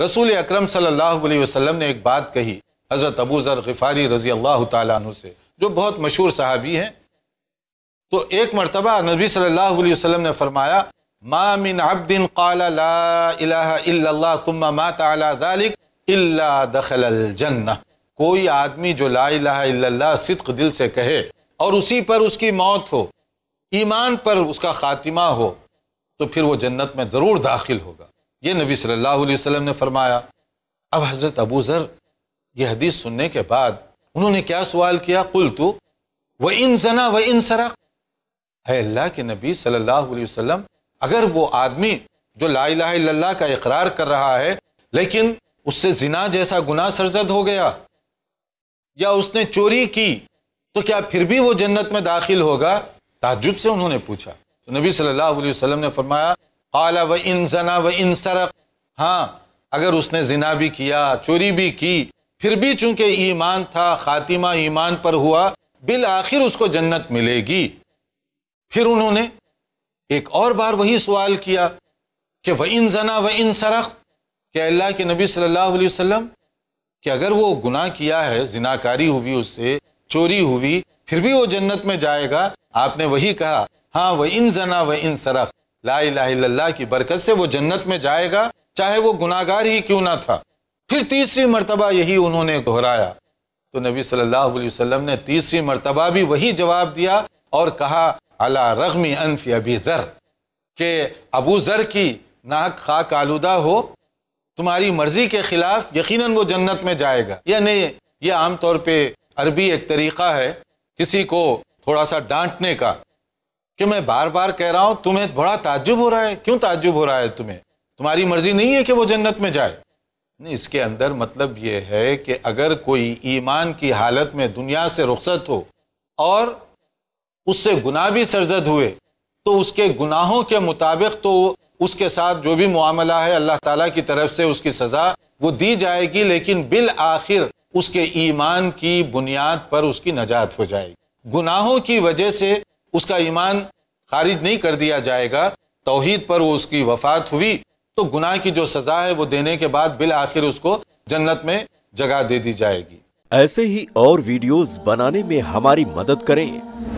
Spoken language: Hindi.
रसूल अक्रम सल्लल्लाहु ने एक बात कही हज़रत अबू ज़र गफ़ारी रज़ी अल्लाह तु से जो बहुत मशहूर सहाबी हैं तो एक मरतबा नबी सल्लल्लाहु अलैहि वसल्लम ने फरमाया मामिन अब्दिन जन्ना कोई आदमी जो ला इला सिद्क दिल से कहे और उसी पर उसकी मौत हो ईमान पर उसका ख़ात्मा हो तो फिर वो जन्नत में ज़रूर दाखिल होगा ये नबी सल्लल्लाहु अलैहि वसल्लम ने फरमाया अब हज़रत अबू ज़र यह हदीस सुनने के बाद उन्होंने क्या सवाल किया कुल तो व इन जना व इन सरक है अल्लाह के नबी सल्लल्लाहु अलैहि वसल्लम अगर वो आदमी जो ला लाला का इकरार कर रहा है लेकिन उससे जिना जैसा गुनाह सरजद हो गया या उसने चोरी की तो क्या फिर भी वो जन्नत में दाखिल होगा ताजुब से उन्होंने पूछा तो नबी सल्लल्लाहु अलैहि वसल्लम ने फरमाया काला व इन जना व इन सरक हाँ अगर उसने जिना भी किया चोरी भी की फिर भी चूंकि ईमान था खातिमा ईमान पर हुआ बिल आखिर उसको जन्नत मिलेगी फिर उन्होंने एक और बार वही सवाल किया कि वह इन जना व इन सरख कि अल्लाह के नबी सल्लल्लाहु अलैहि वसल्लम कि अगर वो गुनाह किया है जिनाकारी हुई उससे चोरी हुई फिर भी वो जन्नत में जाएगा आपने वही कहा हाँ वह इन जना व इन सरख ला ला की बरकत से वो जन्नत में जाएगा चाहे वो गुनागार ही क्यों ना था फिर तीसरी मरतबा यही उन्होंने दोहराया तो नबी सल्लल्लाहु अलैहि वसल्लम ने तीसरी मरतबा भी वही जवाब दिया और कहा अला रगमी अनफी अबी जर के अबू जर की नाक खाक आलूदा हो तुम्हारी मर्जी के खिलाफ यकीन वो जन्नत में जाएगा या नहीं ये आमतौर पर अरबी एक तरीक़ा है किसी को थोड़ा सा डांटने का कि मैं बार बार कह रहा हूं तुम्हें बड़ा ताजुब हो रहा है क्यों ताजुब हो रहा है तुम्हें तुम्हारी मर्जी नहीं है कि वो जन्नत में जाए नहीं इसके अंदर मतलब ये है कि अगर कोई ईमान की हालत में दुनिया से रुखसत हो और उससे गुनाह भी सरजद हुए तो उसके गुनाहों के मुताबिक तो उसके साथ जो भी मामला है अल्लाह ताला की तरफ से उसकी सज़ा वो दी जाएगी लेकिन बिल आखिर उसके ईमान की बुनियाद पर उसकी नजात हो जाएगी गुनाहों की वजह से उसका ईमान खारिज नहीं कर दिया जाएगा तोहहीद पर वो उसकी वफात हुई तो गुनाह की जो सज़ा है वो देने के बाद बिल आखिर उसको जन्नत में जगह दे दी जाएगी ऐसे ही और वीडियोस बनाने में हमारी मदद करें